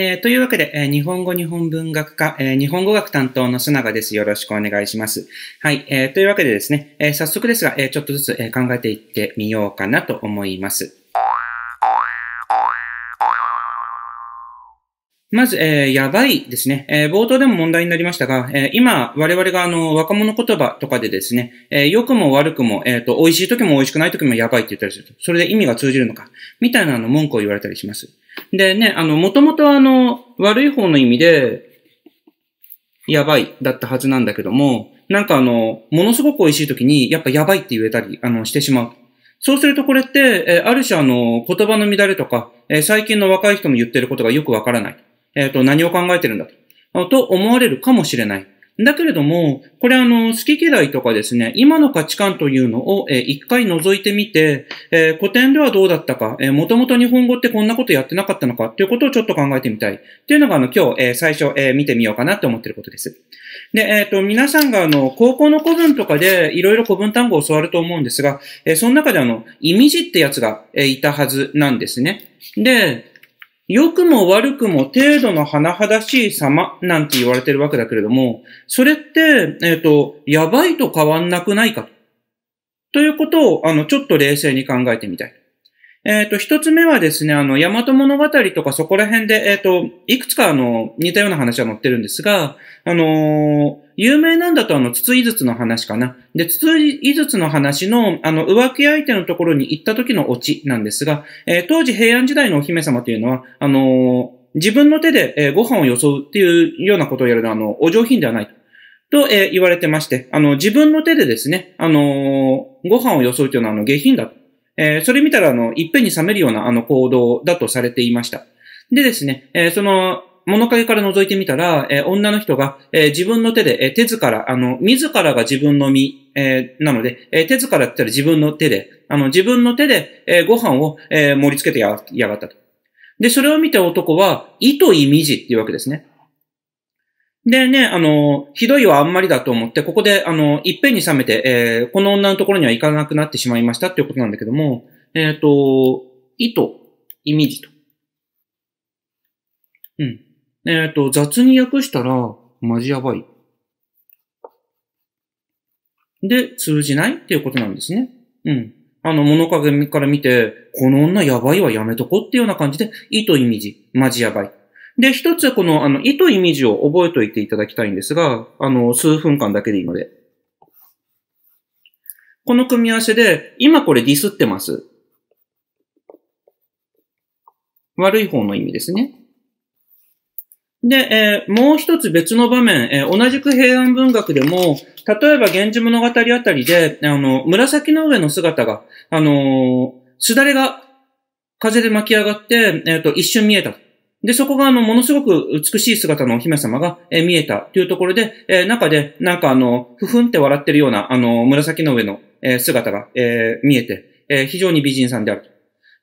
えー、というわけで、えー、日本語日本文学科、えー、日本語学担当の須永です。よろしくお願いします。はい、えー、というわけでですね、えー、早速ですが、えー、ちょっとずつ、えー、考えていってみようかなと思います。まず、えー、やばいですね。えー、冒頭でも問題になりましたが、えー、今、我々があの、若者言葉とかでですね、えー、良くも悪くも、えっ、ー、と、美味しい時も美味しくない時もやばいって言ったりすると、それで意味が通じるのか、みたいなの文句を言われたりします。でね、あの、もともとあの、悪い方の意味で、やばいだったはずなんだけども、なんかあの、ものすごく美味しい時に、やっぱやばいって言えたり、あの、してしまう。そうするとこれって、えー、ある種あの、言葉の乱れとか、えー、最近の若い人も言ってることがよくわからない。えっ、ー、と、何を考えてるんだと。と思われるかもしれない。だけれども、これあの、好き嫌いとかですね、今の価値観というのを、えー、一回覗いてみて、えー、古典ではどうだったか、えー、もともと日本語ってこんなことやってなかったのかということをちょっと考えてみたい。っていうのがあの、今日、えー、最初、えー、見てみようかなって思ってることです。で、えっ、ー、と、皆さんがあの、高校の古文とかでいろいろ古文単語を教わると思うんですが、えー、その中であの、意味字ってやつが、えー、いたはずなんですね。で、良くも悪くも程度の甚だしい様なんて言われてるわけだけれども、それって、えっ、ー、と、やばいと変わんなくないかと。ということを、あの、ちょっと冷静に考えてみたい。えっ、ー、と、一つ目はですね、あの、大和物語とかそこら辺で、えっ、ー、と、いくつかあの、似たような話は載ってるんですが、あの有名なんだとあの、筒井筒の話かな。で、筒井筒の話の、あの、浮気相手のところに行った時のオチなんですが、えー、当時平安時代のお姫様というのは、あのー、自分の手で、えー、ご飯を装うっていうようなことをやるのは、あの、お上品ではない。と、えー、言われてまして、あの、自分の手でですね、あのご飯を装うというのは、あの、下品だと。えそれ見たら、あの、いっぺんに冷めるような、あの、行動だとされていました。でですね、えその、物陰から覗いてみたら、えー、女の人が、えー、自分の手で、えー、手ずから、あの、自らが自分の身、えー、なので、えー、手ずからって言ったら自分の手で、あの、自分の手で、えー、ご飯を、えー、盛り付けてややがったと。で、それを見た男は、意と意味字っていうわけですね。でね、あの、ひどいはあんまりだと思って、ここで、あの、いっぺんに冷めて、えー、この女のところには行かなくなってしまいましたっていうことなんだけども、えっ、ー、と、意と意味字と。うん。えっ、ー、と、雑に訳したら、マジやばい。で、通じないっていうことなんですね。うん。あの、物陰から見て、この女やばいはやめとこっていうような感じで、意と意味字、マジやばい。で、一つこの、あの、意と意味字を覚えておいていただきたいんですが、あの、数分間だけでいいので。この組み合わせで、今これディスってます。悪い方の意味ですね。で、えー、もう一つ別の場面、えー、同じく平安文学でも、例えば源氏物語あたりで、あの、紫の上の姿が、あのすだれが風で巻き上がって、えっ、ー、と、一瞬見えた。で、そこが、あの、ものすごく美しい姿のお姫様が、えー、見えたというところで、えー、中で、なんかあの、ふふんって笑ってるような、あの、紫の上の、えー、姿が、えー、見えて、えー、非常に美人さんである。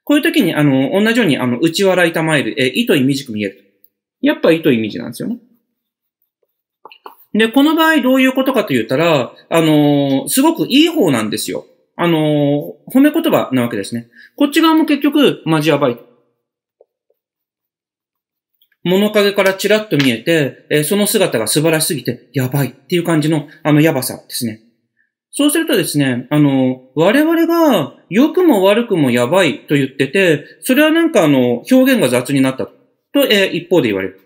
こういう時に、あの、同じように、あの、内笑いたまえる、えー、意に短く見える。やっぱりというイメージなんですよね。で、この場合どういうことかと言ったら、あのー、すごくいい方なんですよ。あのー、褒め言葉なわけですね。こっち側も結局、マジやばい。物陰からちらっと見えて、えー、その姿が素晴らしすぎて、やばいっていう感じの、あの、やばさですね。そうするとですね、あの、我々が良くも悪くもやばいと言ってて、それはなんかあの、表現が雑になったと、えー、一方で言われる。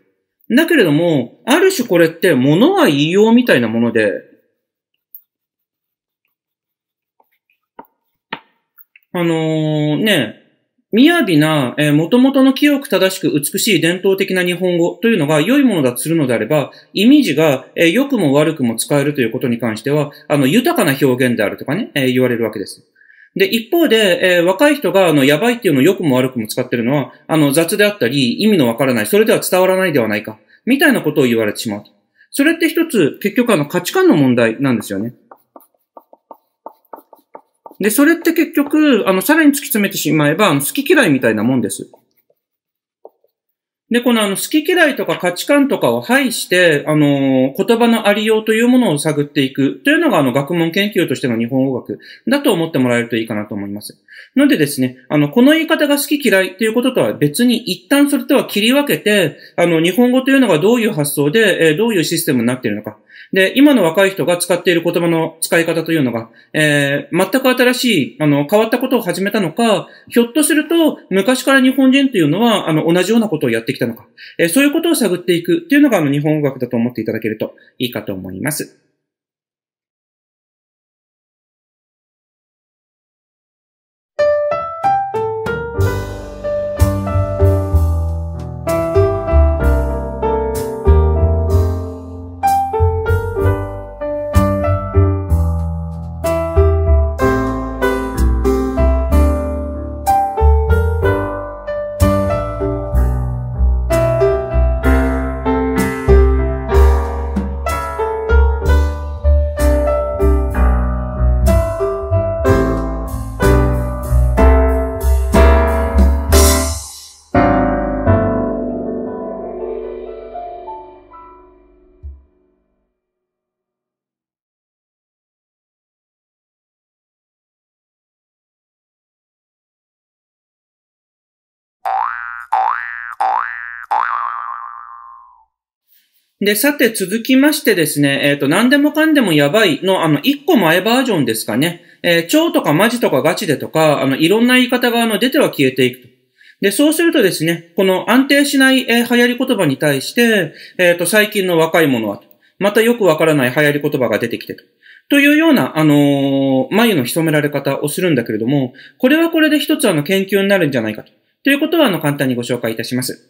だけれども、ある種これって物は言いようみたいなもので、あのー、ね、雅な、えー、元々の清く正しく美しい伝統的な日本語というのが良いものだとするのであれば、イメージが、えー、良くも悪くも使えるということに関しては、あの、豊かな表現であるとかね、えー、言われるわけです。で、一方で、えー、若い人が、あの、やばいっていうのを良くも悪くも使ってるのは、あの、雑であったり、意味のわからない、それでは伝わらないではないか、みたいなことを言われてしまう。それって一つ、結局あの、価値観の問題なんですよね。で、それって結局、あの、さらに突き詰めてしまえば、好き嫌いみたいなもんです。で、このあの、好き嫌いとか価値観とかを排して、あの、言葉のありようというものを探っていくというのが、あの、学問研究としての日本語学だと思ってもらえるといいかなと思います。のでですね、あの、この言い方が好き嫌いということとは別に、一旦それとは切り分けて、あの、日本語というのがどういう発想で、えどういうシステムになっているのか。で、今の若い人が使っている言葉の使い方というのが、えー、全く新しい、あの、変わったことを始めたのか、ひょっとすると、昔から日本人というのは、あの、同じようなことをやってきたのか、えー、そういうことを探っていくというのが、あの、日本語学だと思っていただけるといいかと思います。で、さて続きましてですね、えっ、ー、と、何でもかんでもやばいの、あの、一個前バージョンですかね。えー、とかマジとかガチでとか、あの、いろんな言い方が、あの、出ては消えていくと。で、そうするとですね、この安定しない、えー、流行り言葉に対して、えっ、ー、と、最近の若い者は、またよくわからない流行り言葉が出てきてと。というような、あの眉の潜められ方をするんだけれども、これはこれで一つあの研究になるんじゃないかと。ということは、あの、簡単にご紹介いたします。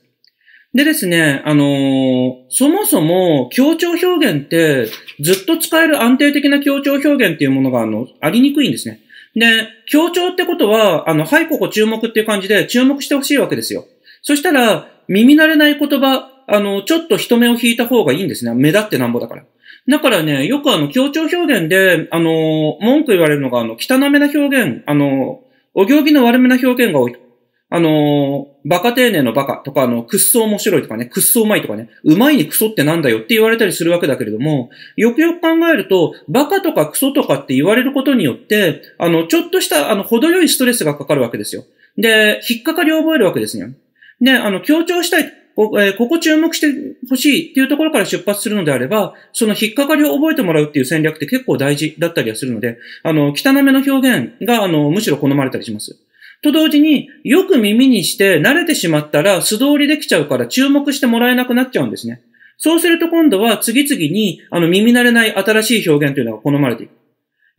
でですね、あのー、そもそも協調表現ってずっと使える安定的な協調表現っていうものがあの、ありにくいんですね。で、協調ってことは、あの、はい、ここ注目っていう感じで注目してほしいわけですよ。そしたら、耳慣れない言葉、あの、ちょっと人目を引いた方がいいんですね。目立ってなんぼだから。だからね、よくあの、協調表現で、あのー、文句言われるのが、あの、汚めな表現、あのー、お行儀の悪めな表現が多い。あのー、バカ丁寧のバカとか、あの、くっそ面白いとかね、くっそうまいとかね、うまいにクソってなんだよって言われたりするわけだけれども、よくよく考えると、バカとかクソとかって言われることによって、あの、ちょっとした、あの、程よいストレスがかかるわけですよ。で、引っかかりを覚えるわけですね。で、あの、強調したい、こ,、えー、ここ注目してほしいっていうところから出発するのであれば、その引っかかりを覚えてもらうっていう戦略って結構大事だったりはするので、あの、汚めの表現が、あの、むしろ好まれたりします。と同時に、よく耳にして慣れてしまったら素通りできちゃうから注目してもらえなくなっちゃうんですね。そうすると今度は次々に、あの、耳慣れない新しい表現というのが好まれていく。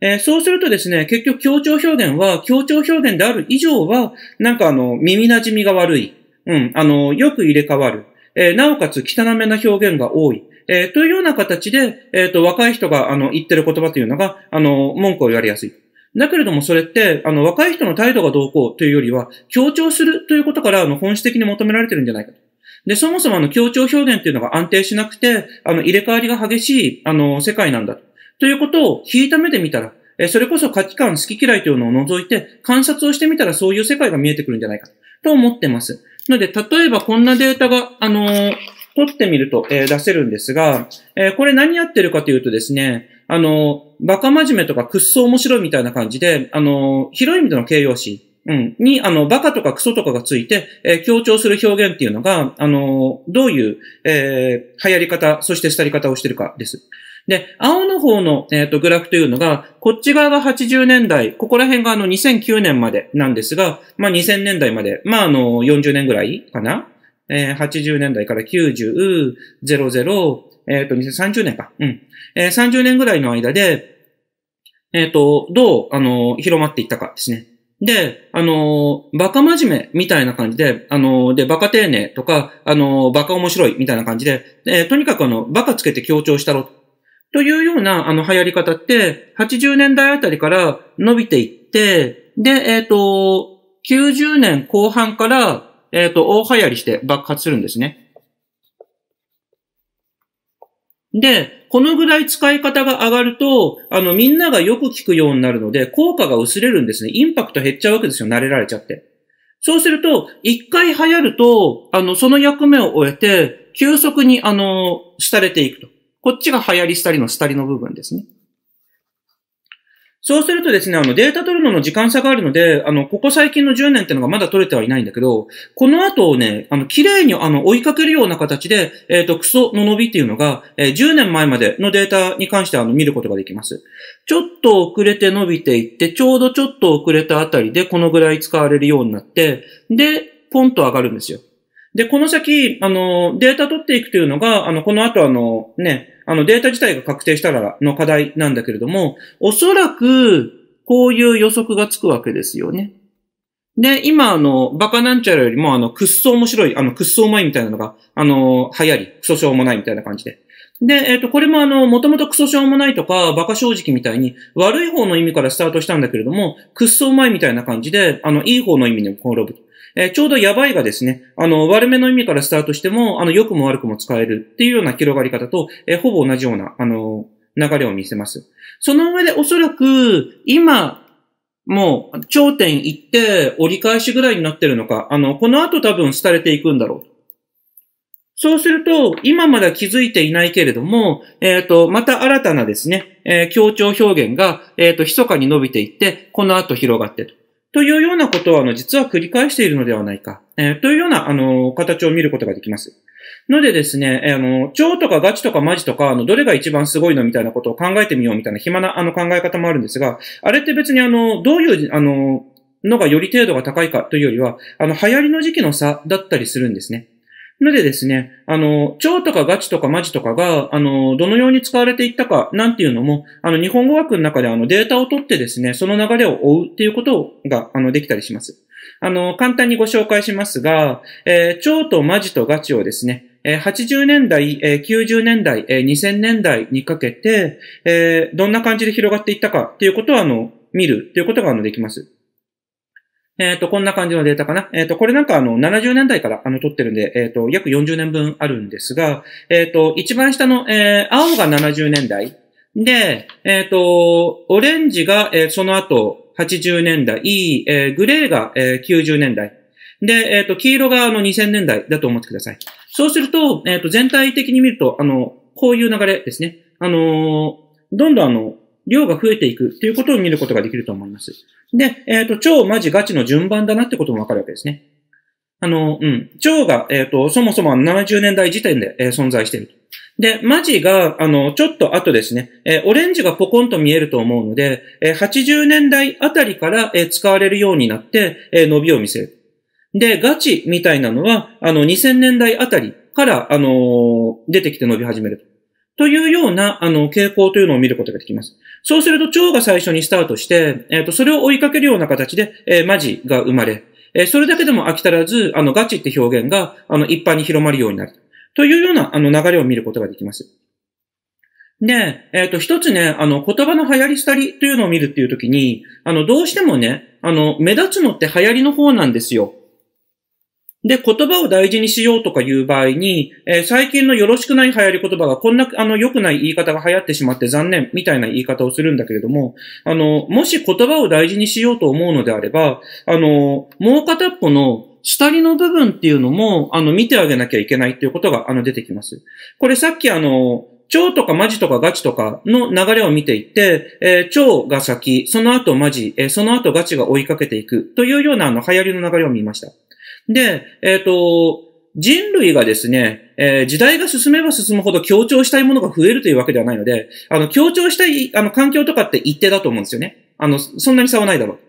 えー、そうするとですね、結局強調表現は、強調表現である以上は、なんかあの、耳馴染みが悪い。うん、あの、よく入れ替わる。えー、なおかつ汚めな表現が多い。えー、というような形で、えっ、と、若い人が、あの、言ってる言葉というのが、あの、文句を言われやすい。だけれどもそれって、あの、若い人の態度がどうこうというよりは、強調するということから、あの、本質的に求められてるんじゃないかと。で、そもそもあの、強調表現っていうのが安定しなくて、あの、入れ替わりが激しい、あの、世界なんだ。ということを引いた目で見たら、え、それこそ価値観好き嫌いというのを除いて、観察をしてみたらそういう世界が見えてくるんじゃないか。と思ってます。ので、例えばこんなデータが、あのー取ってみると、えー、出せるんですが、えー、これ何やってるかというとですね、あの、バカ真面目とかくっそ面白いみたいな感じで、あの、広い意味での形容詞、うん、に、あの、バカとかクソとかがついて、えー、強調する表現っていうのが、あの、どういう、えー、流行り方、そして廃り方をしてるかです。で、青の方の、えっ、ー、と、グラフというのが、こっち側が80年代、ここら辺があの2009年までなんですが、まあ2000年代まで、まああの40年ぐらいかなえー、80年代から90、00、えっ、ー、と、2030年か。うん。えー、30年ぐらいの間で、えっ、ー、と、どう、あのー、広まっていったかですね。で、あのー、バカ真面目みたいな感じで、あのー、で、バカ丁寧とか、あのー、バカ面白いみたいな感じで、えとにかくあの、バカつけて強調したろ。というような、あの、流行り方って、80年代あたりから伸びていって、で、えっ、と、90年後半から、えっ、ー、と、大流行りして爆発するんですね。で、このぐらい使い方が上がると、あの、みんながよく聞くようになるので、効果が薄れるんですね。インパクト減っちゃうわけですよ。慣れられちゃって。そうすると、一回流行ると、あの、その役目を終えて、急速に、あの、廃れていくと。こっちが流行り廃りの廃りの部分ですね。そうするとですね、あの、データ取るのの時間差があるので、あの、ここ最近の10年ってのがまだ取れてはいないんだけど、この後をね、あの、綺麗に、あの、追いかけるような形で、えっ、ー、と、クソの伸びっていうのが、えー、10年前までのデータに関して、あの、見ることができます。ちょっと遅れて伸びていって、ちょうどちょっと遅れたあたりで、このぐらい使われるようになって、で、ポンと上がるんですよ。で、この先、あの、データ取っていくというのが、あの、この後あの、ね、あのデータ自体が確定したらの課題なんだけれども、おそらくこういう予測がつくわけですよね。で、今あの、バカなんちゃらよりもあの、くっそ面白い、あの、くっそうまいみたいなのが、あの、流行り、くそしょうもないみたいな感じで。で、えっ、ー、と、これもあの、もともとクソしょうもないとか、バカ正直みたいに、悪い方の意味からスタートしたんだけれども、くっそうまいみたいな感じで、あの、いい方の意味に転ぶ。えー、ちょうどやばいがですね、あの、悪めの意味からスタートしても、あの、良くも悪くも使えるっていうような広がり方と、えー、ほぼ同じような、あの、流れを見せます。その上でおそらく、今、もう、頂点行って、折り返しぐらいになってるのか、あの、この後多分廃れていくんだろう。そうすると、今まだ気づいていないけれども、えっ、ー、と、また新たなですね、えー、強調表現が、えっ、ー、と、密かに伸びていって、この後広がってる。というようなことを、あの、実は繰り返しているのではないか、えー、というような、あの、形を見ることができます。のでですね、えー、あの、蝶とかガチとかマジとか、あの、どれが一番すごいのみたいなことを考えてみようみたいな暇な、あの、考え方もあるんですが、あれって別にあの、どういう、あの、のがより程度が高いかというよりは、あの、流行りの時期の差だったりするんですね。のでですね、あの、超とかガチとかマジとかが、あの、どのように使われていったか、なんていうのも、あの、日本語学の中であの、データを取ってですね、その流れを追うっていうことが、あの、できたりします。あの、簡単にご紹介しますが、えー、超とマジとガチをですね、80年代、90年代、2000年代にかけて、どんな感じで広がっていったかっていうことをあの、見るっていうことがあの、できます。えっ、ー、と、こんな感じのデータかな。えっ、ー、と、これなんかあの、70年代からあの、撮ってるんで、えっ、ー、と、約40年分あるんですが、えっ、と、一番下の、えー、青が70年代。で、えっ、と、オレンジが、えその後、80年代、えグレーが、え90年代。で、えっ、と、黄色があの、2000年代だと思ってください。そうすると、えっ、と、全体的に見ると、あの、こういう流れですね。あのどんどんあの、量が増えていくということを見ることができると思います。で、えっ、ー、と、超、マジ、ガチの順番だなってこともわかるわけですね。あの、うん。超が、えっ、ー、と、そもそも70年代時点で、えー、存在していると。で、マジが、あの、ちょっと後ですね、えー、オレンジがポコンと見えると思うので、えー、80年代あたりから、えー、使われるようになって、えー、伸びを見せる。で、ガチみたいなのは、あの、2000年代あたりから、あの出てきて伸び始めると。というような、あの、傾向というのを見ることができます。そうすると、蝶が最初にスタートして、えっ、ー、と、それを追いかけるような形で、えー、マジが生まれ、えー、それだけでも飽き足らず、あの、ガチって表現が、あの、一般に広まるようになる。というような、あの、流れを見ることができます。で、えっ、ー、と、一つね、あの、言葉の流行り廃りというのを見るっていうときに、あの、どうしてもね、あの、目立つのって流行りの方なんですよ。で、言葉を大事にしようとかいう場合に、えー、最近のよろしくない流行り言葉がこんな、あの、良くない言い方が流行ってしまって残念みたいな言い方をするんだけれども、あの、もし言葉を大事にしようと思うのであれば、あの、もう片っぽの下りの部分っていうのも、あの、見てあげなきゃいけないっていうことが、あの、出てきます。これさっきあの、超とかマジとかガチとかの流れを見ていって、えー、超が先、その後マジ、えー、その後ガチが追いかけていくというようなあの流行りの流れを見ました。で、えっ、ー、と、人類がですね、えー、時代が進めば進むほど強調したいものが増えるというわけではないので、あの、強調したい、あの、環境とかって一定だと思うんですよね。あの、そんなに差はないだろう。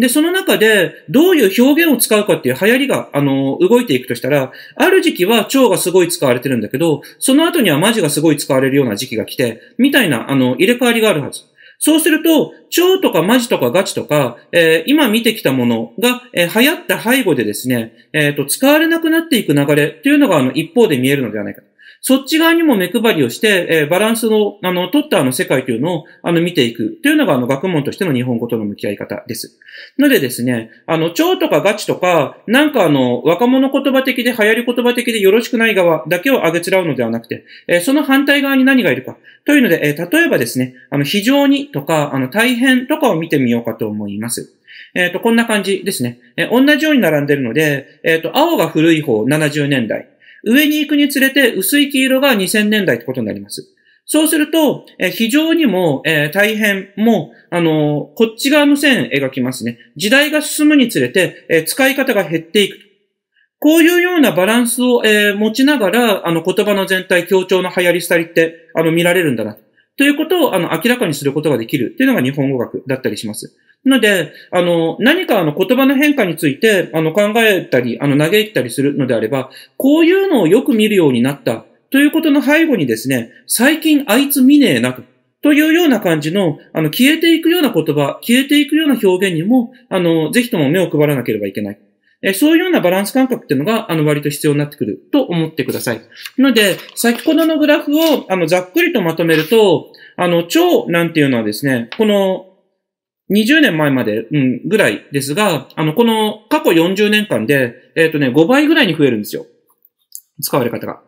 で、その中で、どういう表現を使うかっていう流行りが、あの、動いていくとしたら、ある時期は蝶がすごい使われてるんだけど、その後にはマジがすごい使われるような時期が来て、みたいな、あの、入れ替わりがあるはず。そうすると、蝶とかマジとかガチとか、えー、今見てきたものが、えー、流行った背後でですね、えっ、ー、と、使われなくなっていく流れというのが、あの、一方で見えるのではないか。そっち側にも目配りをして、えー、バランスを、あの、取ったあの世界というのを、あの、見ていくというのが、あの、学問としての日本語との向き合い方です。のでですね、あの、蝶とかガチとか、なんかあの、若者言葉的で流行り言葉的でよろしくない側だけをあげつらうのではなくて、えー、その反対側に何がいるか。というので、えー、例えばですね、あの、非常にとか、あの、大変とかを見てみようかと思います。えっ、ー、と、こんな感じですね。えー、同じように並んでるので、えっ、ー、と、青が古い方、70年代。上に行くにつれて薄い黄色が2000年代ってことになります。そうすると、え非常にも、えー、大変もう、あのー、こっち側の線描きますね。時代が進むにつれて、えー、使い方が減っていく。こういうようなバランスを、え持ちながら、あの、言葉の全体、強調の流行り廃りって、あの、見られるんだな。ということを、あの、明らかにすることができるっていうのが日本語学だったりします。ので、あの、何かあの言葉の変化について、あの考えたり、あの嘆いたりするのであれば、こういうのをよく見るようになったということの背後にですね、最近あいつ見ねえなと。というような感じの、あの、消えていくような言葉、消えていくような表現にも、あの、ぜひとも目を配らなければいけない。えそういうようなバランス感覚っていうのが、あの、割と必要になってくると思ってください。ので、先ほどのグラフを、あの、ざっくりとまとめると、あの、超なんていうのはですね、この、20年前まで、うん、ぐらいですが、あの、この過去40年間で、えっ、ー、とね、5倍ぐらいに増えるんですよ。使われ方が。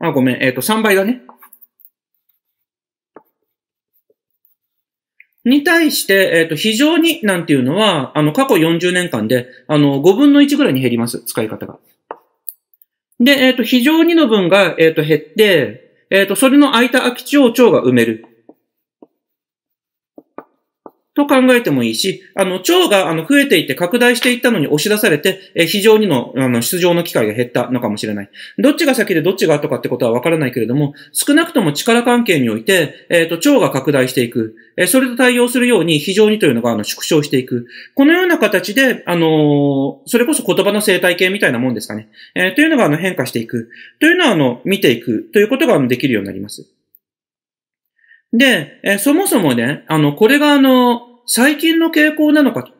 あ、ごめん、えっ、ー、と、3倍だね。に対して、えっ、ー、と、非常になんていうのは、あの、過去40年間で、あの、5分の1ぐらいに減ります、使い方が。で、えっ、と、非常にの分が、えっ、と、減って、えっ、と、それの空いた空き地を蝶が埋める。と考えてもいいし、あの、腸があの増えていって拡大していったのに押し出されて、え非常にのあの出場の機会が減ったのかもしれない。どっちが先でどっちが後かってことはわからないけれども、少なくとも力関係において、えっ、ー、と、腸が拡大していく。えー、それと対応するように非常にというのがあの縮小していく。このような形で、あのー、それこそ言葉の生態系みたいなもんですかね。えというのがあの変化していく。というのはあの、見ていくということがあのできるようになります。で、えそもそもね、あの、これがあの、最近の傾向なのかと。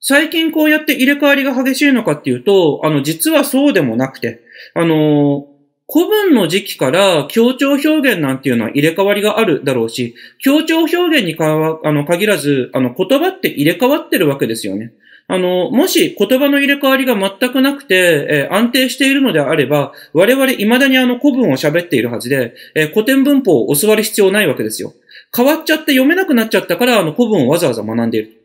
最近こうやって入れ替わりが激しいのかっていうと、あの、実はそうでもなくて、あの古文の時期から協調表現なんていうのは入れ替わりがあるだろうし、協調表現にかわあの限らず、あの、言葉って入れ替わってるわけですよね。あの、もし言葉の入れ替わりが全くなくて、えー、安定しているのであれば、我々未だにあの古文を喋っているはずで、えー、古典文法を教わる必要ないわけですよ。変わっちゃって読めなくなっちゃったから、あの古文をわざわざ学んでいる。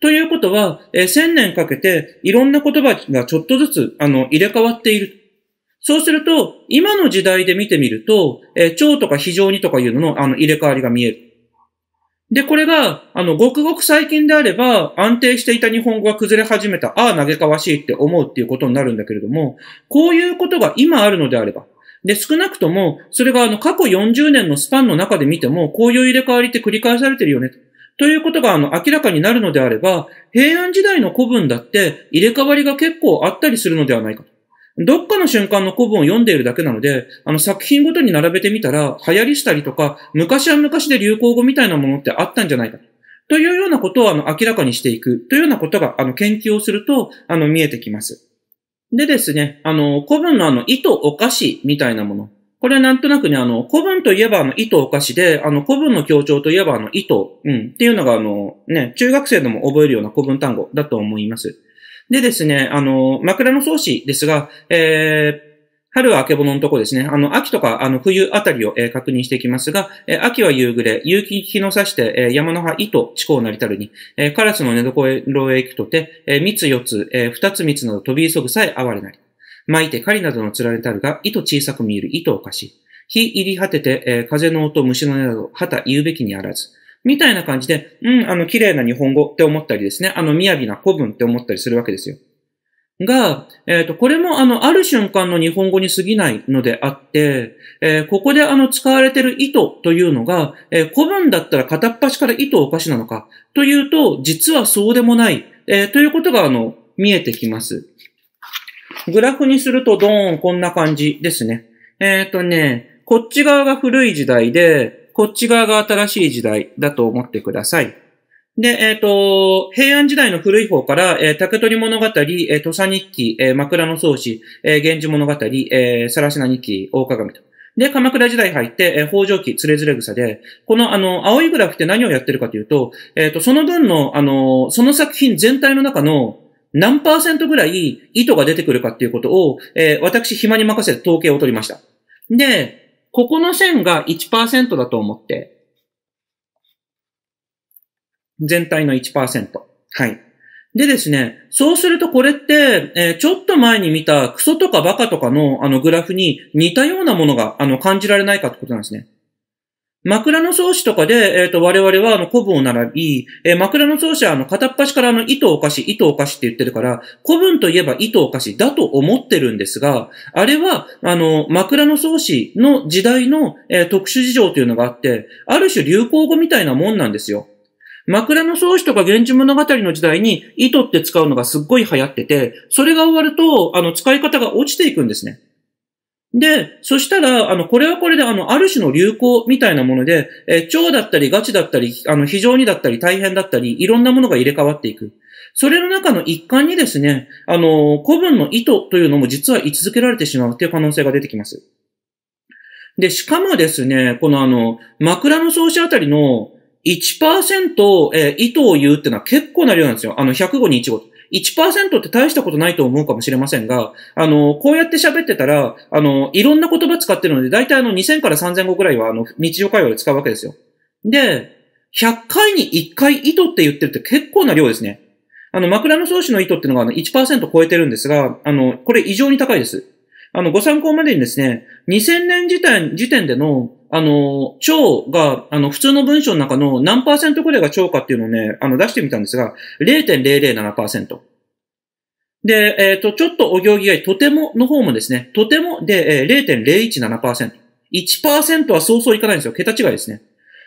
ということは、えー、千年かけて、いろんな言葉がちょっとずつ、あの、入れ替わっている。そうすると、今の時代で見てみると、えー、超とか非常にとかいうのの、あの、入れ替わりが見える。で、これが、あの、ごくごく最近であれば、安定していた日本語が崩れ始めた、ああ、嘆かわしいって思うっていうことになるんだけれども、こういうことが今あるのであれば、で、少なくとも、それがあの過去40年のスパンの中で見ても、こういう入れ替わりって繰り返されてるよね。ということがあの明らかになるのであれば、平安時代の古文だって入れ替わりが結構あったりするのではないかと。どっかの瞬間の古文を読んでいるだけなので、あの作品ごとに並べてみたら、流行りしたりとか、昔は昔で流行語みたいなものってあったんじゃないか。というようなことをあの明らかにしていくというようなことがあの研究をするとあの見えてきます。でですね、あの、古文のあの、糸お菓子みたいなもの。これはなんとなくね、あの、古文といえばあの、糸お菓子で、あの、古文の強調といえばあの、糸、うん、っていうのがあの、ね、中学生でも覚えるような古文単語だと思います。でですね、あの、枕草子ですが、えー、春は明けぼののとこですね。あの、秋とか、あの、冬あたりを、えー、確認していきますが、えー、秋は夕暮れ、夕日日の差して、えー、山の葉、糸、地高なりたるに、えカラスの寝床へ、牢へ行くとて、え三四つ、え二つ蜜など飛び急ぐさえ哀れなり。巻いて狩りなどの釣られたるが、糸小さく見える糸をかし。日入り果てて、え風の音、虫の音など、旗言うべきにあらず。みたいな感じで、うん、あの、綺麗な日本語って思ったりですね、あの、雅な古文って思ったりするわけですよ。が、えっ、ー、と、これもあの、ある瞬間の日本語に過ぎないのであって、えー、ここであの、使われてる意図というのが、えー、古文だったら片っ端から意図おかしなのか、というと、実はそうでもない、えということがあの、見えてきます。グラフにするとドーンこんな感じですね。えっ、とね、こっち側が古い時代で、こっち側が新しい時代だと思ってください。で、えっ、ー、と、平安時代の古い方から、えー、竹取物語、えー、土佐日記、えー、枕草子、えー、源氏物語、えー、さらしな日記、大鏡と。で、鎌倉時代入って、えー、北条記、つれずれ草で、この、あの、青いグラフって何をやってるかというと、えっ、ー、と、その分の、あの、その作品全体の中の、何パーセントぐらい意図が出てくるかっていうことを、えー、私、暇に任せて統計を取りました。で、ここの線が1%だと思って、全体の1%。はい。でですね、そうするとこれって、えー、ちょっと前に見たクソとかバカとかのあのグラフに似たようなものがあの感じられないかってことなんですね。枕草子とかで、えっ、ー、と、我々は、あの、古文を並び、えー、枕草子は、あの、片っ端からあの、糸おかし、糸おかしって言ってるから、古文といえば糸おかしだと思ってるんですが、あれは、あの、枕草子の時代の、えー、特殊事情というのがあって、ある種流行語みたいなもんなんですよ。枕草子とか源氏物語の時代に糸って使うのがすっごい流行ってて、それが終わると、あの、使い方が落ちていくんですね。で、そしたら、あの、これはこれで、あの、ある種の流行みたいなもので、え蝶だったり、ガチだったり、あの、非常にだったり、大変だったり、いろんなものが入れ替わっていく。それの中の一環にですね、あの、古文の意図というのも実は位置づけられてしまうという可能性が出てきます。で、しかもですね、このあの、枕の草子あたりの、1%、えー、糸を言うってのは結構な量なんですよ。あの、100語に1語。1%って大したことないと思うかもしれませんが、あの、こうやって喋ってたら、あの、いろんな言葉使ってるので、だいたいあの2000から3000語くらいは、あの、日常会話で使うわけですよ。で、100回に1回糸って言ってるって結構な量ですね。あの、枕草子の糸っていうのがあの1%超えてるんですが、あの、これ異常に高いです。あの、ご参考までにですね、2000年時点、時点での、あの、超が、あの、普通の文章の中の何パーセントくらいが超かっていうのをね、あの、出してみたんですが、0.007%。で、えっ、ー、と、ちょっとお行儀がいい、とてもの方もですね、とてもで、えー、0.017%。1%はそうそういかないんですよ。桁違いですね。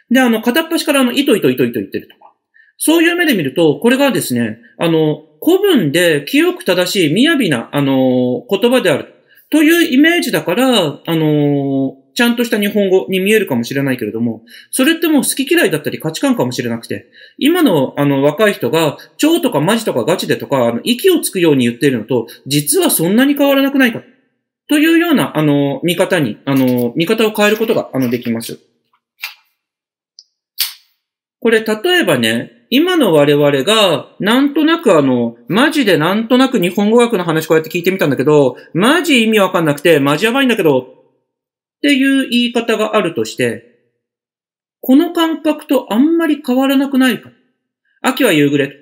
で、あの、片っ端からあの、糸糸糸糸言ってるとか。そういう目で見ると、これがですね、あの、古文で清く正しい、雅な、あの、言葉である。というイメージだから、あのー、ちゃんとした日本語に見えるかもしれないけれども、それってもう好き嫌いだったり価値観かもしれなくて、今のあの若い人が、蝶とかマジとかガチでとか、あの息をつくように言っているのと、実はそんなに変わらなくないか。というような、あの、見方に、あの、見方を変えることが、あの、できます。これ、例えばね、今の我々が、なんとなくあの、マジでなんとなく日本語学の話こうやって聞いてみたんだけど、マジ意味わかんなくて、マジやばいんだけど、っていう言い方があるとして、この感覚とあんまり変わらなくないか。秋は夕暮れ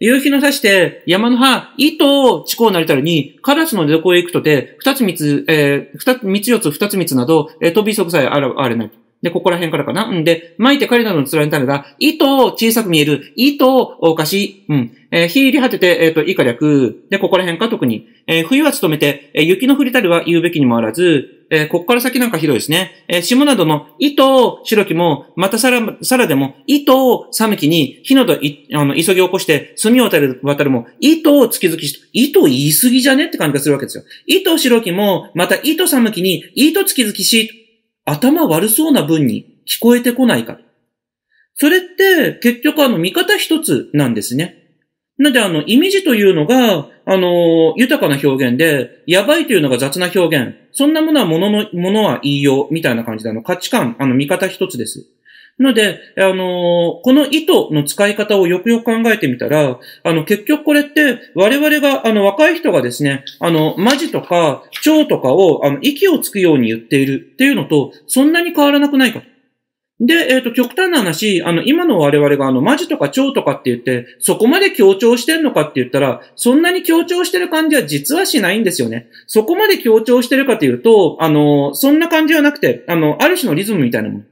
夕日の差して、山の葉、糸を地高なりたるに、カラスの出所へ行くとて、二つ三つ、えー、二つ、三つ四つ二つ三つなど、えー、飛び即さえあら、あれない。で、ここら辺からかな。んで、巻いて彼らの面に種が、糸を小さく見える、糸をおかし、うん、えー、入り果てて、えっ、ー、と、以下略。で、ここら辺か特に。えー、冬は努めて、えー、雪の降りたりは言うべきにもあらず、えー、ここから先なんかひどいですね。えー、霜などの糸を白きも、またさら、さらでも、糸を寒きに、火のどい、あの、急ぎ起こして、炭を渡る、渡るも、糸を月々し、糸を言い過ぎじゃねって感じがするわけですよ。糸白きも、また糸寒きに、糸月々し、頭悪そうな文に聞こえてこないか。それって結局あの見方一つなんですね。なんであの、イメージというのが、あのー、豊かな表現で、やばいというのが雑な表現。そんなものはものの、ものは言いよう、みたいな感じで、あの、価値観、あの、見方一つです。ので、あのこの意図の使い方をよくよく考えてみたら、あの、結局これって、我々が、あの、若い人がですね、あの、マジとか、蝶とかを、あの、息をつくように言っているっていうのと、そんなに変わらなくないかと。で、えっ、ー、と、極端な話、あの、今の我々が、あの、マジとか蝶とかって言って、そこまで強調してんのかって言ったら、そんなに強調してる感じは実はしないんですよね。そこまで強調してるかというと、あの、そんな感じはなくて、あの、ある種のリズムみたいなもの。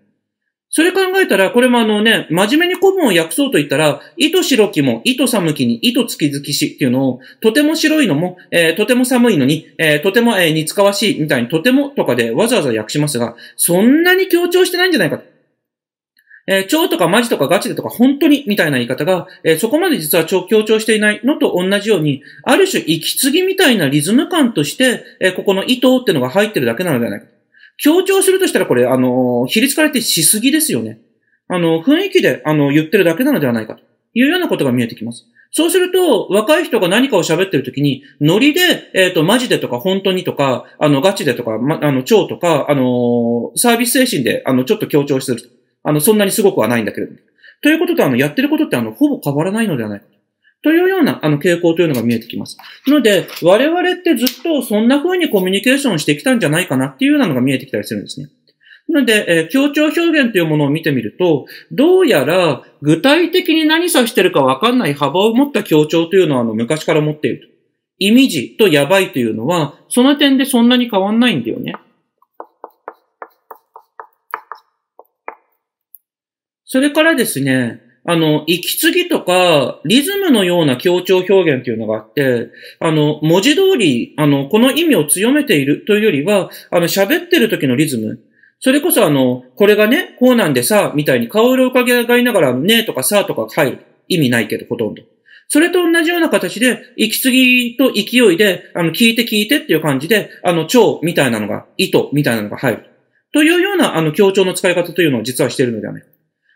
それ考えたら、これもあのね、真面目に古文を訳そうと言ったら、糸白きも、糸寒きに、糸月月しっていうのを、とても白いのも、えー、とても寒いのに、えー、とても、えー、似つかわしいみたいに、とてもとかでわざわざ訳しますが、そんなに強調してないんじゃないかと。えー、超とかマジとかガチでとか本当にみたいな言い方が、えー、そこまで実は超強調していないのと同じように、ある種息継ぎみたいなリズム感として、えー、ここの糸ってのが入ってるだけなのではないか。強調するとしたらこれ、あの、比率からってしすぎですよね。あの、雰囲気で、あの、言ってるだけなのではないかというようなことが見えてきます。そうすると、若い人が何かを喋ってるときに、ノリで、えっ、ー、と、マジでとか、本当にとか、あの、ガチでとか、ま、あの、超とか、あのー、サービス精神で、あの、ちょっと強調する。あの、そんなにすごくはないんだけれども。ということと、あの、やってることって、あの、ほぼ変わらないのではないか。というような、あの、傾向というのが見えてきます。ので、我々ってずっとそんな風にコミュニケーションしてきたんじゃないかなっていうようなのが見えてきたりするんですね。なので、えー、強調表現というものを見てみると、どうやら具体的に何指してるかわかんない幅を持った強調というのは、あの、昔から持っていると。意味字とやばいというのは、その点でそんなに変わんないんだよね。それからですね、あの、息継ぎとか、リズムのような強調表現というのがあって、あの、文字通り、あの、この意味を強めているというよりは、あの、喋ってる時のリズム。それこそあの、これがね、こうなんでさ、みたいに顔色を伺いながら、ねとかさとか入る。意味ないけど、ほとんど。それと同じような形で、息継ぎと勢いで、あの、聞いて聞いてっていう感じで、あの、蝶みたいなのが、糸みたいなのが入る。というような、あの、強調の使い方というのを実はしているのではないか。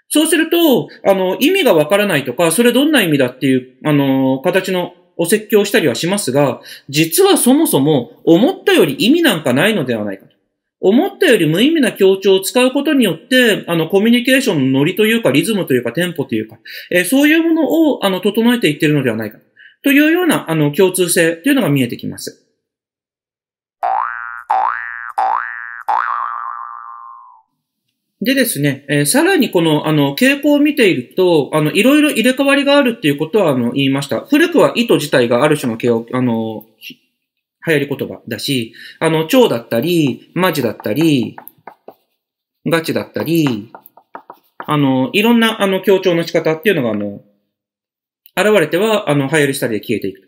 そうすると、あの、意味がわからないとか、それどんな意味だっていう、あの、形のお説教したりはしますが、実はそもそも思ったより意味なんかないのではないかと。思ったより無意味な強調を使うことによって、あの、コミュニケーションのノリというか、リズムというか、テンポというか、えー、そういうものを、あの、整えていってるのではないか。というような、あの、共通性というのが見えてきます。でですね、えー、さらにこの、あの、傾向を見ていると、あの、いろいろ入れ替わりがあるっていうことは、あの、言いました。古くは糸自体がある種の傾を、あの、流行り言葉だし、あの、蝶だったり、マジだったり、ガチだったり、あの、いろんな、あの、強調の仕方っていうのが、あの、現れては、あの、流行りしたりで消えていく。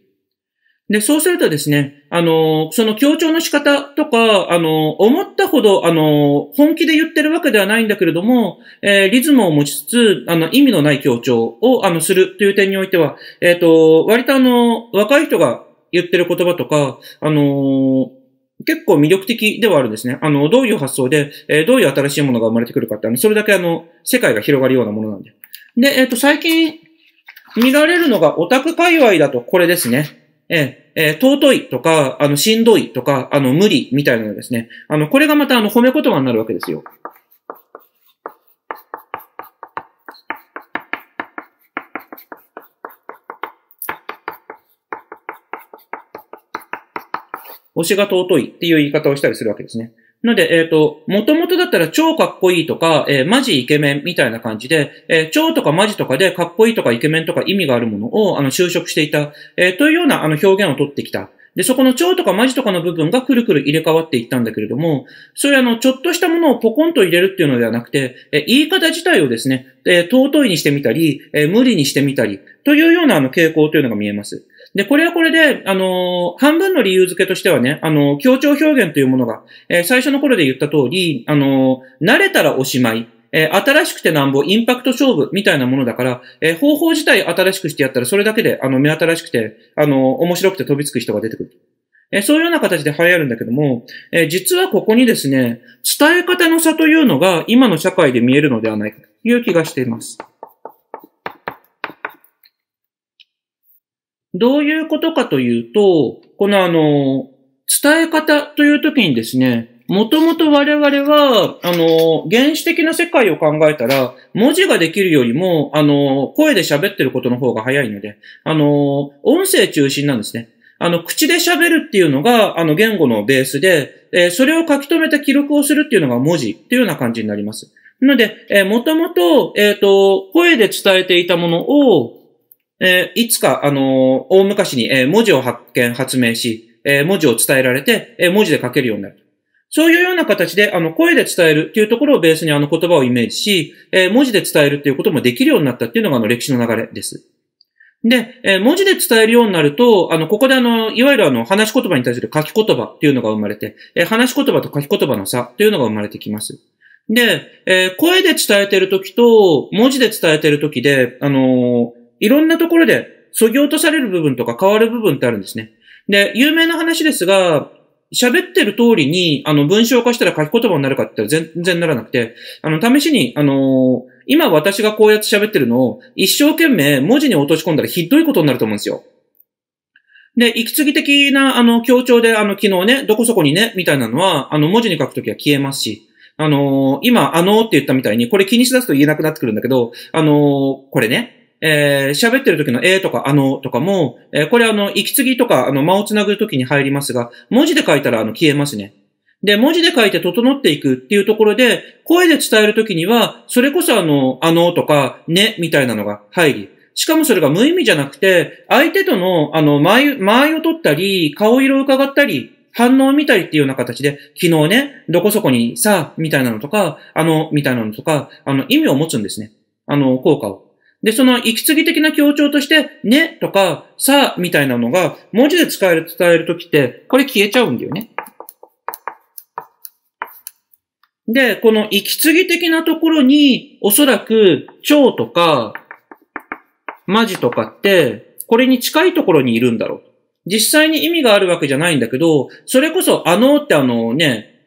で、そうするとですね、あの、その強調の仕方とか、あの、思ったほど、あの、本気で言ってるわけではないんだけれども、えー、リズムを持ちつつ、あの、意味のない強調を、あの、するという点においては、えっ、ー、と、割とあの、若い人が言ってる言葉とか、あの結構魅力的ではあるんですね。あの、どういう発想で、えー、どういう新しいものが生まれてくるかって、あの、それだけあの、世界が広がるようなものなんで。で、えっ、と、最近見られるのがオタク界隈だとこれですね。ええー、尊いとか、あの、しんどいとか、あの、無理みたいなのですね。あの、これがまた、あの、褒め言葉になるわけですよ。推しが尊いっていう言い方をしたりするわけですね。ので、えっ、ー、と、元々だったら超かっこいいとか、えー、マジイケメンみたいな感じで、えー、超とかマジとかでかっこいいとかイケメンとか意味があるものを、あの、就職していた、えというような、あの、表現を取ってきた。で、そこの超とかマジとかの部分がくるくる入れ替わっていったんだけれども、そういうあの、ちょっとしたものをポコンと入れるっていうのではなくて、え言い方自体をですね、え尊いにしてみたり、え無理にしてみたり、というようなあの傾向というのが見えます。で、これはこれで、あのー、半分の理由付けとしてはね、あのー、協調表現というものが、えー、最初の頃で言った通り、あの慣れたらおしまい。え新しくてなんぼ、インパクト勝負みたいなものだから、え方法自体新しくしてやったら、それだけで、あの、目新しくて、あの、面白くて飛びつく人が出てくる。えそういうような形で流行るんだけども、え実はここにですね、伝え方の差というのが、今の社会で見えるのではないかという気がしています。どういうことかというと、このあの、伝え方という時にですね、もともと我々は、あの、原始的な世界を考えたら、文字ができるよりも、あの、声で喋ってることの方が早いので、あの、音声中心なんですね。あの、口で喋るっていうのが、あの、言語のベースで、えー、それを書き留めた記録をするっていうのが文字っていうような感じになります。なので、えー、もともと、えっ、ー、と、声で伝えていたものを、えー、いつか、あのー、大昔に、えー、文字を発見、発明し、えー、文字を伝えられて、えー、文字で書けるようになる。そういうような形で、あの、声で伝えるっていうところをベースにあの言葉をイメージし、えー、文字で伝えるっていうこともできるようになったっていうのがあの歴史の流れです。で、えー、文字で伝えるようになると、あの、ここであの、いわゆるあの、話し言葉に対する書き言葉っていうのが生まれて、えー、話し言葉と書き言葉の差っていうのが生まれてきます。で、えー、声で伝えてるときと、文字で伝えてるときで、あのいろんなところで、削ぎ落とされる部分とか変わる部分ってあるんですね。で、有名な話ですが、喋ってる通りに、あの、文章化したら書き言葉になるかって言ったら全然ならなくて、あの、試しに、あのー、今私がこうやって喋ってるのを、一生懸命文字に落とし込んだらひどいことになると思うんですよ。で、息継ぎ的な、あの、強調で、あの、昨日ね、どこそこにね、みたいなのは、あの、文字に書くときは消えますし、あのー、今、あのー、って言ったみたいに、これ気にしだすと言えなくなってくるんだけど、あのこれね、えー、喋ってる時のえとかあのとかも、えー、これあの、息継ぎとか、あの、間をつなぐ時に入りますが、文字で書いたらあの、消えますね。で、文字で書いて整っていくっていうところで、声で伝える時には、それこそあの、あのとか、ね、みたいなのが入り、しかもそれが無意味じゃなくて、相手との、あの、間合いを取ったり、顔色を伺ったり、反応を見たりっていうような形で、昨日ね、どこそこにさ、みたいなのとか、あの、みたいなのとか、あの、意味を持つんですね。あの、効果を。で、その息継ぎ的な強調として、ねとか、さみたいなのが、文字で使える、伝えるときって、これ消えちゃうんだよね。で、この息継ぎ的なところに、おそらく、蝶とか、マジとかって、これに近いところにいるんだろう。実際に意味があるわけじゃないんだけど、それこそ、あのってあのね、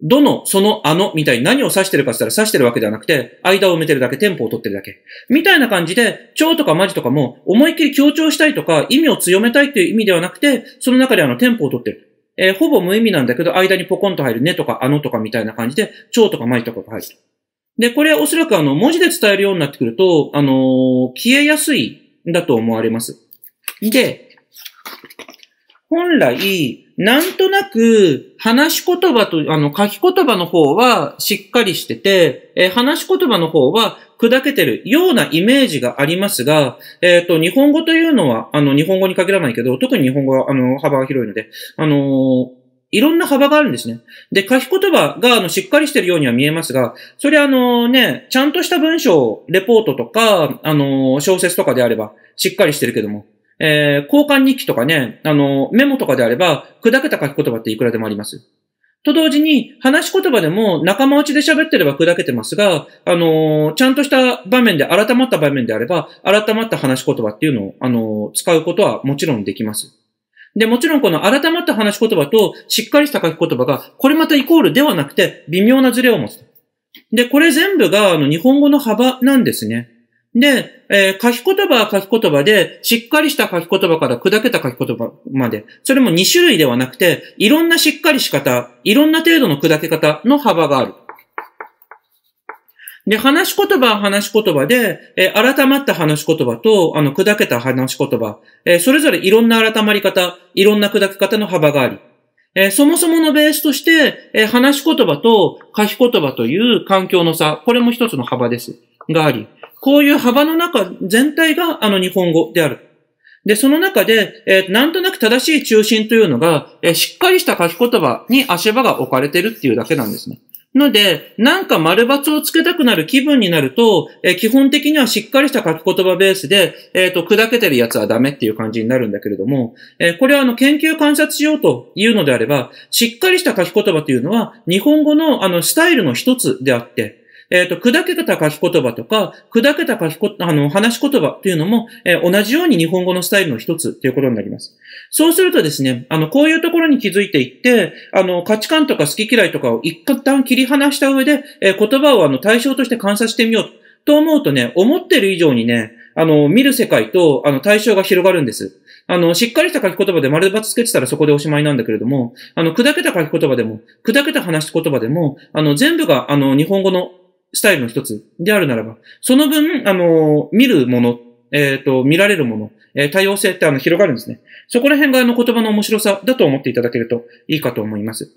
どの、その、あの、みたいに何を指してるかって言ったら指してるわけではなくて、間を埋めてるだけ、テンポを取ってるだけ。みたいな感じで、超とかマジとかも、思いっきり強調したいとか、意味を強めたいっていう意味ではなくて、その中であの、テンポを取ってる。えー、ほぼ無意味なんだけど、間にポコンと入るねとか、あのとかみたいな感じで、超とかマジとかが入る。で、これはおそらくあの、文字で伝えるようになってくると、あのー、消えやすいんだと思われます。で、本来、なんとなく、話し言葉と、あの、書き言葉の方はしっかりしてて、えー、話し言葉の方は砕けてるようなイメージがありますが、えっ、ー、と、日本語というのは、あの、日本語に限らないけど、特に日本語は、あの、幅が広いので、あのーいろんな幅があるんですね。で、書き言葉が、あの、しっかりしてるようには見えますが、それあのね、ちゃんとした文章、レポートとか、あの、小説とかであれば、しっかりしてるけども、えー、交換日記とかね、あの、メモとかであれば、砕けた書き言葉っていくらでもあります。と同時に、話し言葉でも仲間内で喋ってれば砕けてますが、あのー、ちゃんとした場面で、改まった場面であれば、改まった話し言葉っていうのを、あのー、使うことはもちろんできます。で、もちろんこの改まった話し言葉としっかりした書き言葉が、これまたイコールではなくて、微妙なズレを持つ。で、これ全部が、あの、日本語の幅なんですね。で、えー、書き言葉は書き言葉で、しっかりした書き言葉から砕けた書き言葉まで、それも2種類ではなくて、いろんなしっかりし方、いろんな程度の砕け方の幅がある。で、話し言葉は話し言葉で、えー、改まった話し言葉と、あの、砕けた話し言葉、えー、それぞれいろんな改まり方、いろんな砕け方の幅があり、えー、そもそものベースとして、え話し言葉と書き言葉という環境の差、これも一つの幅です。があり、こういう幅の中全体があの日本語である。で、その中で、えー、なんとなく正しい中心というのが、えー、しっかりした書き言葉に足場が置かれてるっていうだけなんですね。ので、なんか丸抜をつけたくなる気分になると、えー、基本的にはしっかりした書き言葉ベースで、えっ、ー、と、砕けてるやつはダメっていう感じになるんだけれども、えー、これはあの、研究観察しようというのであれば、しっかりした書き言葉というのは、日本語のあの、スタイルの一つであって、えっ、ー、と、砕けた書き言葉とか、砕けた書きこ、あの、話し言葉っていうのも、えー、同じように日本語のスタイルの一つっていうことになります。そうするとですね、あの、こういうところに気づいていって、あの、価値観とか好き嫌いとかを一旦切り離した上で、えー、言葉をあの、対象として観察してみようと思うとね、思ってる以上にね、あの、見る世界と、あの、対象が広がるんです。あの、しっかりした書き言葉で丸バツつけてたらそこでおしまいなんだけれども、あの、砕けた書き言葉でも、砕けた話し言葉でも、あの、全部が、あの、日本語のスタイルの一つであるならば、その分、あの、見るもの、えっ、ー、と、見られるもの、えー、多様性ってあの、広がるんですね。そこら辺があの、言葉の面白さだと思っていただけるといいかと思います。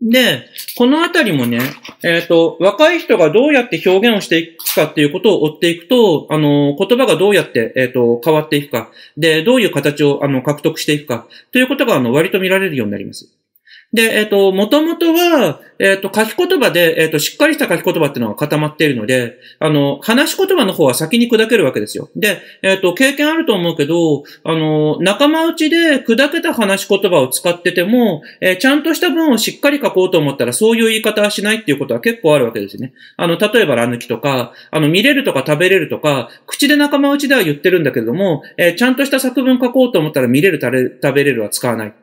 で、このあたりもね、えっ、ー、と、若い人がどうやって表現をしていくかっていうことを追っていくと、あの、言葉がどうやって、えっ、ー、と、変わっていくか、で、どういう形を、あの、獲得していくか、ということが、あの、割と見られるようになります。で、えっ、ー、と、もともとは、えっ、ー、と、書き言葉で、えっ、ー、と、しっかりした書き言葉っていうのが固まっているので、あの、話し言葉の方は先に砕けるわけですよ。で、えっ、と、経験あると思うけど、あの、仲間内で砕けた話し言葉を使ってても、えちゃんとした文をしっかり書こうと思ったら、そういう言い方はしないっていうことは結構あるわけですね。あの、例えば、ラ抜きとか、あの、見れるとか食べれるとか、口で仲間内では言ってるんだけれども、えちゃんとした作文書こうと思ったら、見れる、食べれるは使わない。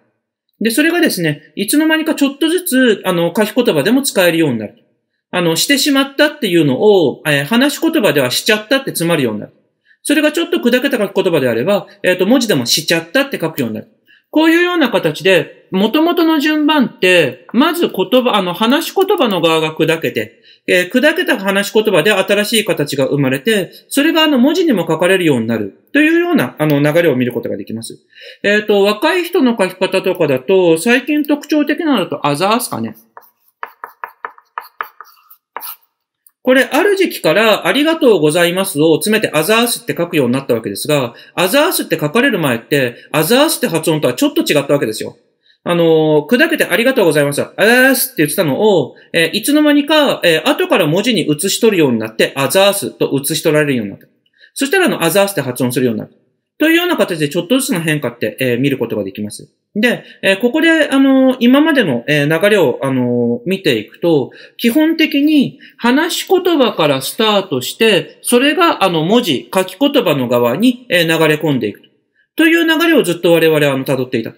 で、それがですね、いつの間にかちょっとずつ、あの、書き言葉でも使えるようになる。あの、してしまったっていうのを、えー、話し言葉ではしちゃったって詰まるようになる。それがちょっと砕けた書き言葉であれば、えっ、ー、と、文字でもしちゃったって書くようになる。こういうような形で、元々の順番って、まず言葉、あの、話し言葉の側が砕けて、えー、砕けた話し言葉で新しい形が生まれて、それがあの文字にも書かれるようになるというようなあの流れを見ることができます。えっ、ー、と、若い人の書き方とかだと、最近特徴的なのだとアザースかね。これ、ある時期からありがとうございますを詰めてアザースって書くようになったわけですが、アザースって書かれる前って、アザースって発音とはちょっと違ったわけですよ。あのー、砕けてありがとうございます。アザースって言ってたのを、えー、いつの間にか、えー、後から文字に写し取るようになって、アザースと写し取られるようになった。そしたらあの、アザースって発音するようになった。というような形でちょっとずつの変化って、えー、見ることができます。で、えー、ここで、あのー、今までの、え流れを、あの見ていくと、基本的に話し言葉からスタートして、それが、あの、文字、書き言葉の側に、え流れ込んでいくと。という流れをずっと我々は、あの、辿っていた。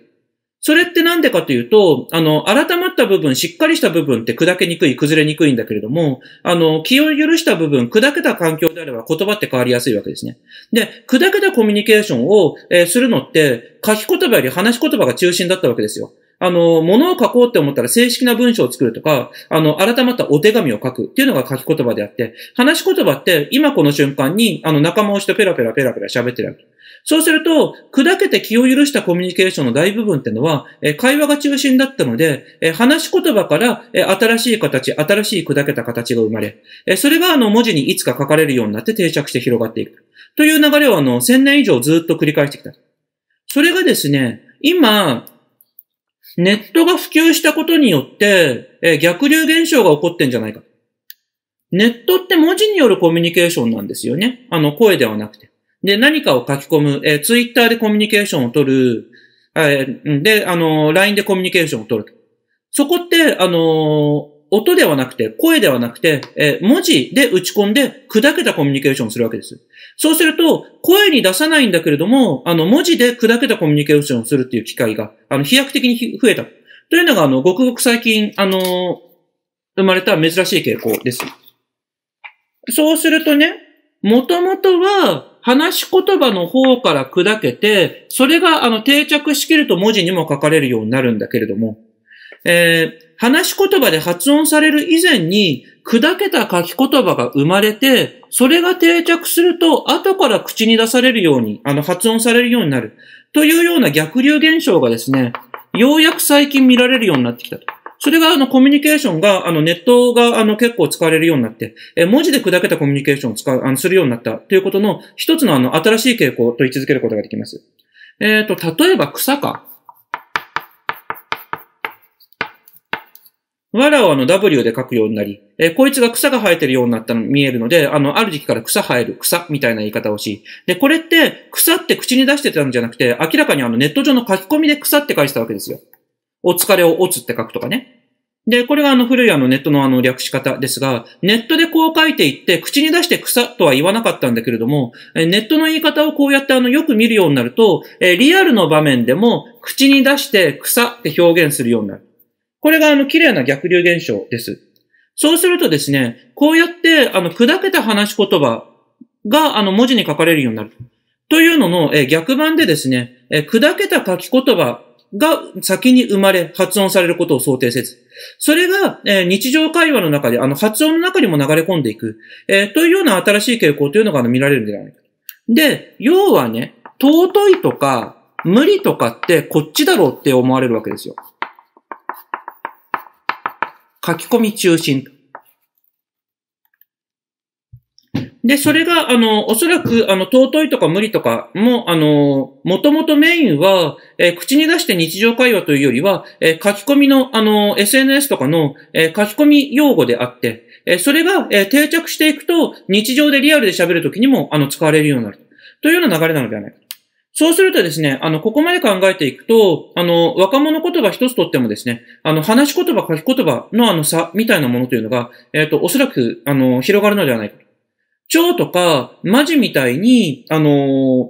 それってなんでかというと、あの、改まった部分、しっかりした部分って砕けにくい、崩れにくいんだけれども、あの、気を許した部分、砕けた環境であれば言葉って変わりやすいわけですね。で、砕けたコミュニケーションを、えー、するのって、書き言葉より話し言葉が中心だったわけですよ。あの、物を書こうって思ったら正式な文章を作るとか、あの、改まったお手紙を書くっていうのが書き言葉であって、話し言葉って今この瞬間に、あの、仲間をしてペラペラペラペラ喋ってるわけ。そうすると、砕けて気を許したコミュニケーションの大部分ってのは、え会話が中心だったので、え話し言葉から、え新しい形、新しい砕けた形が生まれ、えそれがあの文字にいつか書かれるようになって定着して広がっていく。という流れをあの、千年以上ずっと繰り返してきた。それがですね、今、ネットが普及したことによって、え逆流現象が起こってんじゃないか。ネットって文字によるコミュニケーションなんですよね。あの、声ではなくて。で、何かを書き込む、えツイッターでコミュニケーションを取る、えー、で、あの LINE でコミュニケーションを取る。そこって、あの音ではなくて、声ではなくて、えー、文字で打ち込んで砕けたコミュニケーションをするわけです。そうすると、声に出さないんだけれども、あの、文字で砕けたコミュニケーションをするっていう機会が、あの、飛躍的に増えた。というのが、あの、ごくごく最近、あのー、生まれた珍しい傾向です。そうするとね、もともとは、話し言葉の方から砕けて、それがあの定着しきると文字にも書かれるようになるんだけれども、えー、話し言葉で発音される以前に、砕けた書き言葉が生まれて、それが定着すると、後から口に出されるように、あの、発音されるようになる。というような逆流現象がですね、ようやく最近見られるようになってきたと。それが、あの、コミュニケーションが、あの、ネットが、あの、結構使われるようになって、え、文字で砕けたコミュニケーションを使う、あの、するようになったということの、一つの、あの、新しい傾向と位置づけることができます。えっ、ー、と、例えば草か。藁をあの W で書くようになり、えー、こいつが草が生えてるようになったの見えるので、あの、ある時期から草生える、草みたいな言い方をし、で、これって草って口に出してたんじゃなくて、明らかにあのネット上の書き込みで草って返したわけですよ。お疲れをおつって書くとかね。で、これがあの古いあのネットのあの略し方ですが、ネットでこう書いていって、口に出して草とは言わなかったんだけれども、えネットの言い方をこうやってあのよく見るようになると、えリアルの場面でも口に出して草って表現するようになる。これがあの、綺麗な逆流現象です。そうするとですね、こうやって、あの、砕けた話し言葉が、あの、文字に書かれるようになる。というのの、え逆版でですね、え砕けた書き言葉が先に生まれ、発音されることを想定せず。それが、え日常会話の中で、あの、発音の中にも流れ込んでいく。えというような新しい傾向というのが、あの、見られるんじゃないか。で、要はね、尊いとか、無理とかってこっちだろうって思われるわけですよ。書き込み中心。で、それが、あの、おそらく、あの、尊いとか無理とかも、あの、もともとメインは、えー、口に出して日常会話というよりは、えー、書き込みの、あの、SNS とかの、えー、書き込み用語であって、えそれが、え定着していくと、日常でリアルで喋るときにも、あの、使われるようになる。というような流れなのではないか。そうするとですね、あの、ここまで考えていくと、あの、若者言葉一つとってもですね、あの、話し言葉、書き言葉のあの差みたいなものというのが、えっ、ー、と、おそらく、あの、広がるのではないかと。蝶とか、マジみたいに、あのー、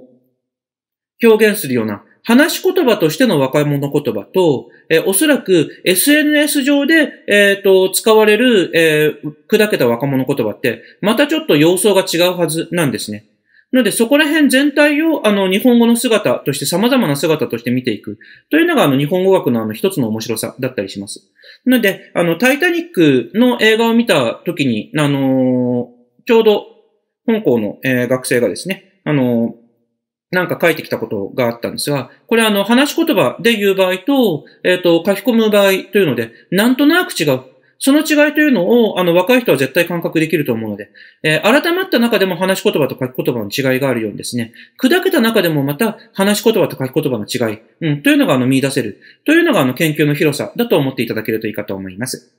表現するような、話し言葉としての若者言葉と、えー、おそらく SNS 上で、えっ、ー、と、使われる、えー、砕けた若者言葉って、またちょっと様相が違うはずなんですね。なので、そこら辺全体を、あの、日本語の姿として、様々な姿として見ていく。というのが、あの、日本語学の、あの、一つの面白さだったりします。なので、あの、タイタニックの映画を見た時に、あのちょうど、本校の、えー、学生がですね、あのなんか書いてきたことがあったんですが、これあの、話し言葉で言う場合と、えっ、ー、と、書き込む場合というので、なんとなく違う。その違いというのを、あの、若い人は絶対感覚できると思うので、えー、改まった中でも話し言葉と書き言葉の違いがあるようにですね、砕けた中でもまた話し言葉と書き言葉の違い、うん、というのが、あの、見出せる、というのが、あの、研究の広さだと思っていただけるといいかと思います。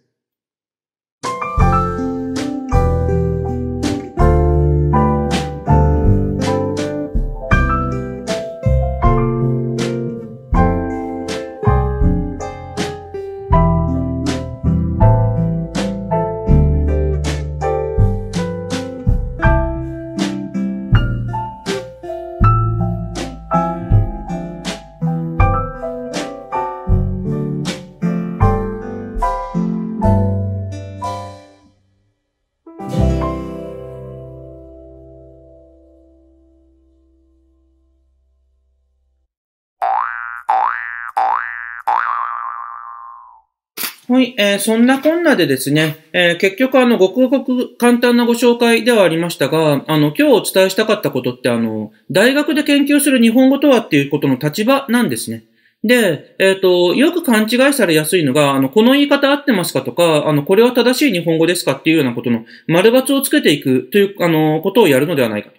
はい、えー、そんなこんなでですね、えー、結局あの、ごくごく簡単なご紹介ではありましたが、あの、今日お伝えしたかったことってあの、大学で研究する日本語とはっていうことの立場なんですね。で、えっ、ー、と、よく勘違いされやすいのが、あの、この言い方合ってますかとか、あの、これは正しい日本語ですかっていうようなことの丸抜をつけていくという、あの、ことをやるのではないかと。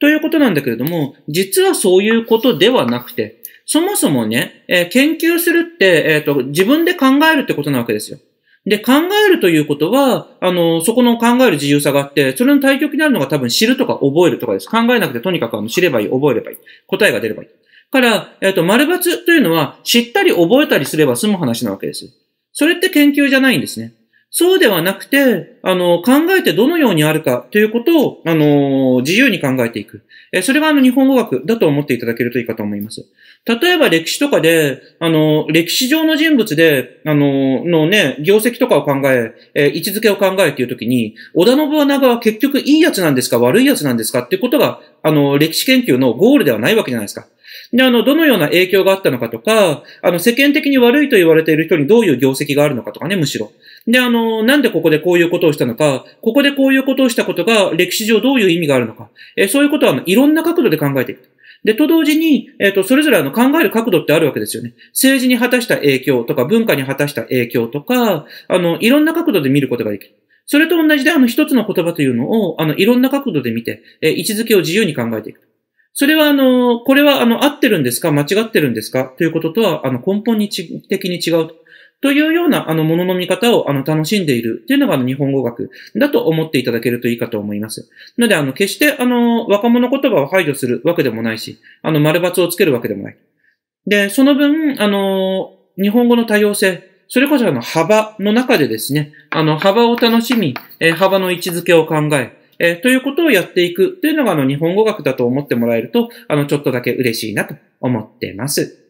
ということなんだけれども、実はそういうことではなくて、そもそもね、えー、研究するって、えっ、ー、と、自分で考えるってことなわけですよ。で、考えるということは、あの、そこの考える自由さがあって、それの対極になるのが多分知るとか覚えるとかです。考えなくてとにかくあの知ればいい、覚えればいい。答えが出ればいい。から、えっ、ー、と、丸抜というのは、知ったり覚えたりすれば済む話なわけです。それって研究じゃないんですね。そうではなくて、あの、考えてどのようにあるかということを、あの、自由に考えていく。え、それがあの、日本語学だと思っていただけるといいかと思います。例えば歴史とかで、あの、歴史上の人物で、あの、のね、業績とかを考え、え、位置づけを考えていうときに、織田信長は結局いいやつなんですか悪いやつなんですかっていうことが、あの、歴史研究のゴールではないわけじゃないですか。で、あの、どのような影響があったのかとか、あの、世間的に悪いと言われている人にどういう業績があるのかとかね、むしろ。で、あの、なんでここでこういうことをしたのか、ここでこういうことをしたことが歴史上どういう意味があるのか、えそういうことは、あの、いろんな角度で考えていく。で、と同時に、えっ、ー、と、それぞれあの考える角度ってあるわけですよね。政治に果たした影響とか、文化に果たした影響とか、あの、いろんな角度で見ることができる。それと同じで、あの、一つの言葉というのを、あの、いろんな角度で見て、えー、位置づけを自由に考えていく。それはあの、これはあの、合ってるんですか間違ってるんですかということとは、あの、根本にち的に違う。というような、あの、ものの見方を、あの、楽しんでいるというのが、あの、日本語学だと思っていただけるといいかと思います。ので、あの、決して、あの、若者言葉を排除するわけでもないし、あの、丸抜をつけるわけでもない。で、その分、あの、日本語の多様性、それこそあの、幅の中でですね、あの、幅を楽しみ、え幅の位置づけを考え、えー、ということをやっていくというのがあの日本語学だと思ってもらえると、あのちょっとだけ嬉しいなと思っています。